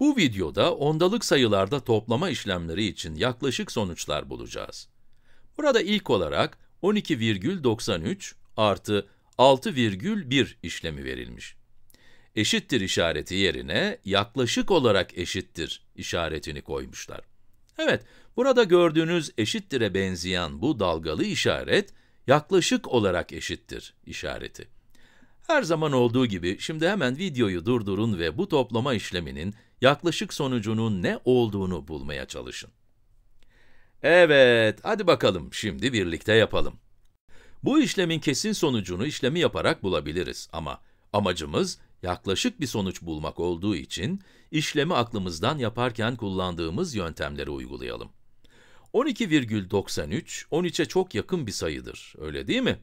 Bu videoda ondalık sayılarda toplama işlemleri için yaklaşık sonuçlar bulacağız. Burada ilk olarak 12,93 artı 6,1 işlemi verilmiş. Eşittir işareti yerine yaklaşık olarak eşittir işaretini koymuşlar. Evet, burada gördüğünüz eşittir'e benzeyen bu dalgalı işaret, yaklaşık olarak eşittir işareti. Her zaman olduğu gibi şimdi hemen videoyu durdurun ve bu toplama işleminin yaklaşık sonucunun ne olduğunu bulmaya çalışın. Evet, hadi bakalım şimdi birlikte yapalım. Bu işlemin kesin sonucunu işlemi yaparak bulabiliriz ama amacımız yaklaşık bir sonuç bulmak olduğu için işlemi aklımızdan yaparken kullandığımız yöntemleri uygulayalım. 12,93 13'e çok yakın bir sayıdır, öyle değil mi?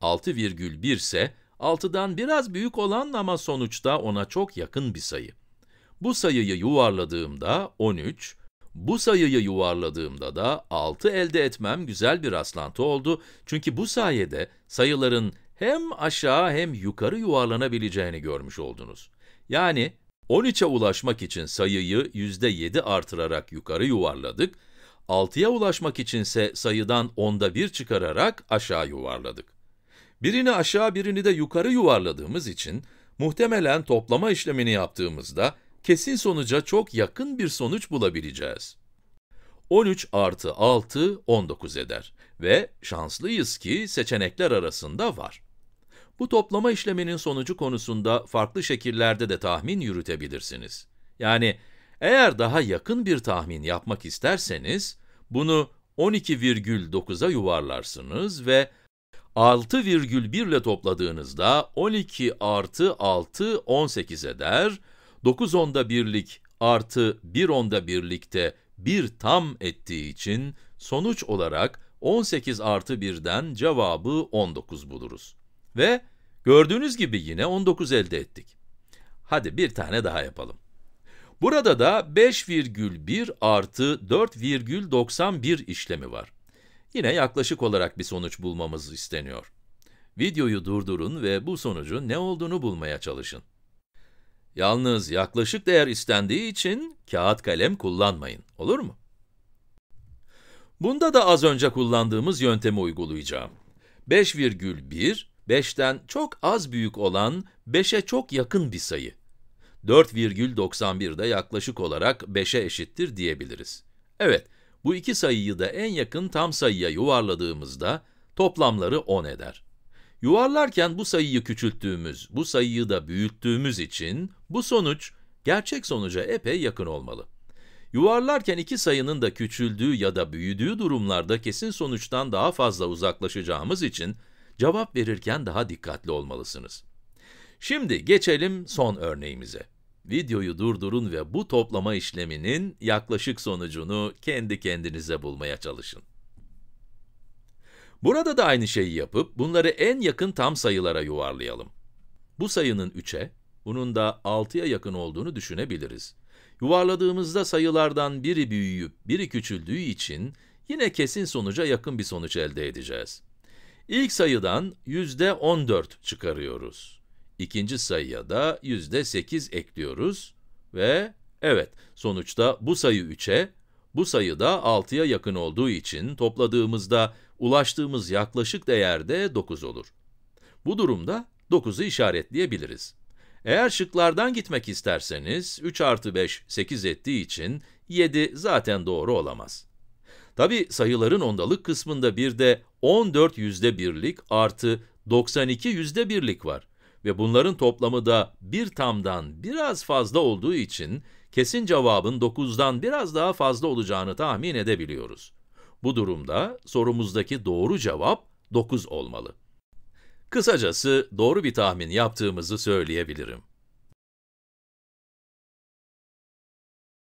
6,1 ise 6'dan biraz büyük olan ama sonuçta ona çok yakın bir sayı. Bu sayıyı yuvarladığımda 13, bu sayıyı yuvarladığımda da 6 elde etmem güzel bir rastlantı oldu. Çünkü bu sayede sayıların hem aşağı hem yukarı yuvarlanabileceğini görmüş oldunuz. Yani 13'e ulaşmak için sayıyı %7 artırarak yukarı yuvarladık, 6'ya ulaşmak içinse sayıdan onda 1 çıkararak aşağı yuvarladık. Birini aşağı birini de yukarı yuvarladığımız için muhtemelen toplama işlemini yaptığımızda kesin sonuca çok yakın bir sonuç bulabileceğiz. 13 artı 6, 19 eder ve şanslıyız ki seçenekler arasında var. Bu toplama işleminin sonucu konusunda farklı şekillerde de tahmin yürütebilirsiniz. Yani eğer daha yakın bir tahmin yapmak isterseniz, bunu 12,9'a yuvarlarsınız ve 6,1 ile topladığınızda 12 artı 6 18 eder. 9 onda birlik artı 1 onda birlikte 1 tam ettiği için sonuç olarak 18 artı 1'den cevabı 19 buluruz. Ve gördüğünüz gibi yine 19 elde ettik. Hadi bir tane daha yapalım. Burada da 5,1 artı 4,91 işlemi var. Yine yaklaşık olarak bir sonuç bulmamız isteniyor. Videoyu durdurun ve bu sonucun ne olduğunu bulmaya çalışın. Yalnız yaklaşık değer istendiği için kağıt kalem kullanmayın, olur mu? Bunda da az önce kullandığımız yöntemi uygulayacağım. 5,1, 5'ten çok az büyük olan 5'e çok yakın bir sayı. 4,91 de yaklaşık olarak 5'e eşittir diyebiliriz. Evet, bu iki sayıyı da en yakın tam sayıya yuvarladığımızda toplamları 10 eder. Yuvarlarken bu sayıyı küçülttüğümüz, bu sayıyı da büyüttüğümüz için bu sonuç gerçek sonuca epey yakın olmalı. Yuvarlarken iki sayının da küçüldüğü ya da büyüdüğü durumlarda kesin sonuçtan daha fazla uzaklaşacağımız için cevap verirken daha dikkatli olmalısınız. Şimdi geçelim son örneğimize. Videoyu durdurun ve bu toplama işleminin yaklaşık sonucunu kendi kendinize bulmaya çalışın. Burada da aynı şeyi yapıp bunları en yakın tam sayılara yuvarlayalım. Bu sayının 3'e, bunun da 6'ya yakın olduğunu düşünebiliriz. Yuvarladığımızda sayılardan biri büyüyüp biri küçüldüğü için yine kesin sonuca yakın bir sonuç elde edeceğiz. İlk sayıdan yüzde %14 çıkarıyoruz. İkinci sayıya da yüzde 8 ekliyoruz ve evet, sonuçta bu sayı 3'e, bu sayı da 6'ya yakın olduğu için topladığımızda ulaştığımız yaklaşık değerde de 9 olur. Bu durumda 9'u işaretleyebiliriz. Eğer şıklardan gitmek isterseniz, 3 artı 5, 8 ettiği için 7 zaten doğru olamaz. Tabi sayıların ondalık kısmında bir de 14 yüzde birlik artı 92 yüzde birlik var ve bunların toplamı da bir tamdan biraz fazla olduğu için kesin cevabın 9'dan biraz daha fazla olacağını tahmin edebiliyoruz. Bu durumda sorumuzdaki doğru cevap 9 olmalı. Kısacası doğru bir tahmin yaptığımızı söyleyebilirim.